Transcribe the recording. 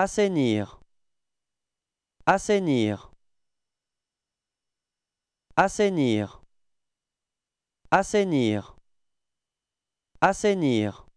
Assainir. Assainir. Assainir. Assainir. Assainir.